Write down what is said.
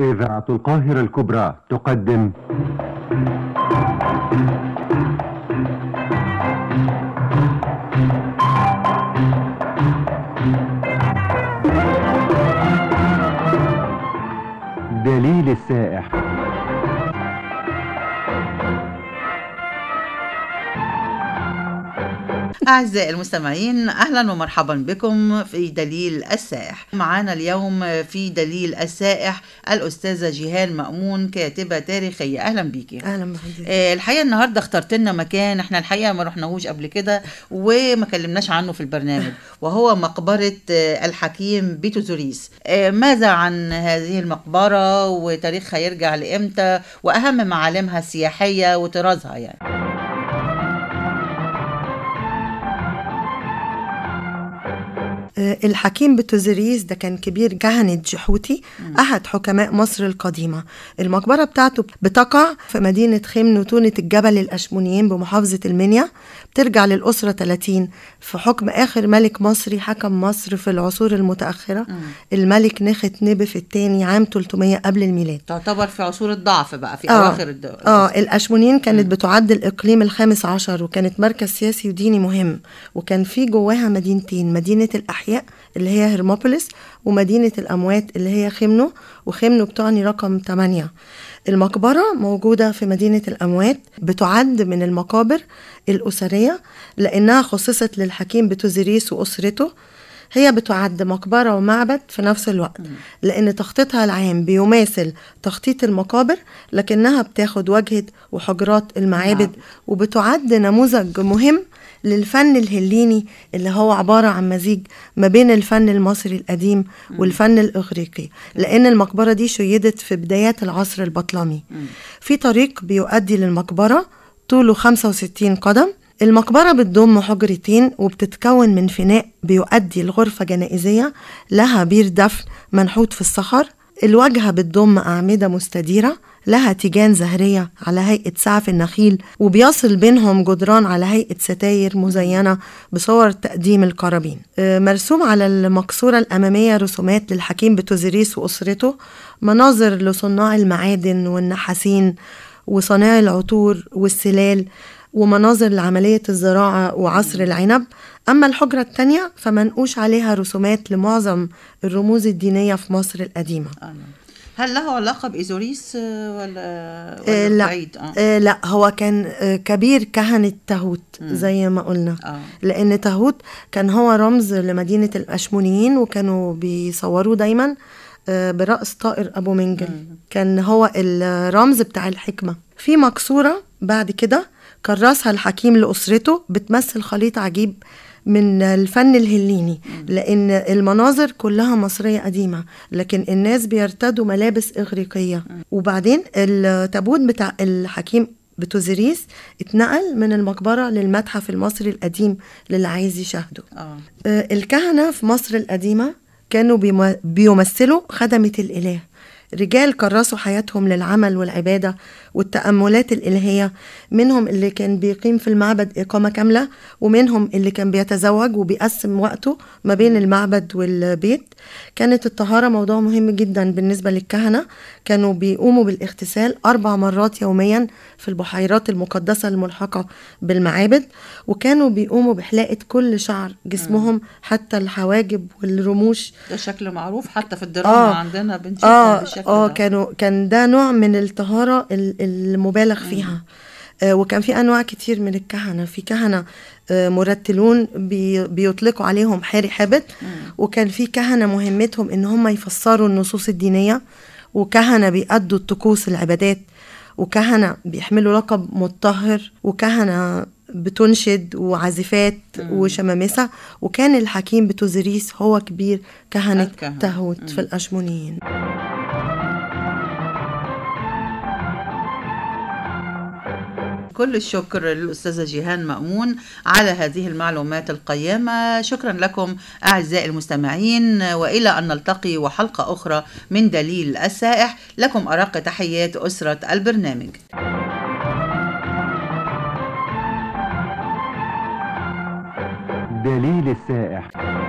إذاعة القاهرة الكبرى تقدم دليل السائح أعزائي المستمعين أهلا ومرحبا بكم في دليل السائح معنا اليوم في دليل السائح الأستاذة جيهان مأمون كاتبة تاريخية أهلا بيكي أهلا بحضرتك آه الحقيقة النهاردة اخترت لنا مكان احنا الحقيقة ما رحناهوش قبل كده وما كلمناش عنه في البرنامج وهو مقبرة آه، الحكيم بيتوزوريس آه ماذا عن هذه المقبرة وتاريخها يرجع لإمتى وأهم معالمها السياحية وطرازها يعني آه، الحكيم بتوزريس ده كان كبير كهنة جحوتي أحد حكماء مصر القديمة المقبرة بتاعته بتقع في مدينة خيم نتونة الجبل الأشمونيين بمحافظة المنيا بترجع للأسرة 30 في حكم آخر ملك مصري حكم مصر في العصور المتأخرة مم. الملك نخت في الثاني عام 300 قبل الميلاد تعتبر في عصور الضعف بقى في آه. أواخر الدول آه الأشمونيين كانت مم. بتعد الإقليم الخامس عشر وكانت مركز سياسي وديني مهم وكان في جواها مدينتين مدينة الأحياء الأحياء اللي هي هرموبوليس ومدينة الأموات اللي هي خمنو وخمنو بتعني رقم 8 المقبرة موجودة في مدينة الأموات بتعد من المقابر الأسرية لأنها خصصت للحكيم بتوزيريس وأسرته هي بتعد مقبرة ومعبد في نفس الوقت لأن تخطيطها العام بيماثل تخطيط المقابر لكنها بتاخد وجهة وحجرات المعابد نعم. وبتعد نموذج مهم للفن الهليني اللي هو عبارة عن مزيج ما بين الفن المصري القديم والفن الإغريقي لأن المقبرة دي شيدت في بدايات العصر البطلمي في طريق بيؤدي للمقبرة طوله 65 قدم المقبرة بتضم حجرتين وبتتكون من فناء بيؤدي لغرفة جنائزية لها بير دفن منحوت في الصخر الواجهة بتضم أعمدة مستديرة لها تيجان زهرية على هيئة سعف النخيل وبيصل بينهم جدران على هيئة ستاير مزينة بصور تقديم القرابين آه، مرسوم على المقصورة الأمامية رسومات للحكيم بتوزيريس وأسرته مناظر لصناع المعادن والنحاسين وصناع العطور والسلال ومناظر لعملية الزراعة وعصر العنب أما الحجرة التانية فمنقوش عليها رسومات لمعظم الرموز الدينية في مصر القديمة آه. هل له علاقه بايزوريس آه، ولا, آه، ولا لا بعيد؟ آه. آه، لا هو كان كبير كهنه تاهوت زي ما قلنا آه. لان تاهوت كان هو رمز لمدينه الاشمونيين وكانوا بيصوروا دايما براس طائر ابو منجل مم. كان هو الرمز بتاع الحكمه في مكسوره بعد كده كرسها الحكيم لاسرته بتمثل خليط عجيب من الفن الهليني لأن المناظر كلها مصرية قديمة لكن الناس بيرتدوا ملابس إغريقية وبعدين التابوت بتاع الحكيم بتوزيريس اتنقل من المقبرة للمتحف المصري القديم للي عايز يشاهده آه. آه، الكهنة في مصر القديمة كانوا بيمثلوا خدمة الإله رجال كرسوا حياتهم للعمل والعبادة والتأملات الإلهية منهم اللي كان بيقيم في المعبد إقامة كاملة ومنهم اللي كان بيتزوج وبيقسم وقته ما بين المعبد والبيت كانت الطهارة موضوع مهم جدا بالنسبة للكهنة كانوا بيقوموا بالاغتسال أربع مرات يوميا في البحيرات المقدسة الملحقة بالمعابد وكانوا بيقوموا بحلاقة كل شعر جسمهم حتى الحواجب والرموش ده شكل معروف حتى في الدراما آه عندنا بنشوفها آه اه كانوا كان ده نوع من الطهاره المبالغ فيها آه، وكان في انواع كتير من الكهنه في كهنه آه، مرتلون بي بيطلقوا عليهم حاري حابت وكان في كهنه مهمتهم ان هم يفسروا النصوص الدينيه وكهنه بيأدوا الطقوس العبادات وكهنه بيحملوا لقب مطهر وكهنه بتنشد وعازفات وشمامسه وكان الحكيم بتوزيريس هو كبير كهنه تاهوت في الاشمونيين كل الشكر للأستاذة جيهان مأمون على هذه المعلومات القيمة شكرا لكم أعزائي المستمعين وإلى أن نلتقي وحلقة أخرى من دليل السائح لكم أرق تحيات أسرة البرنامج دليل السائح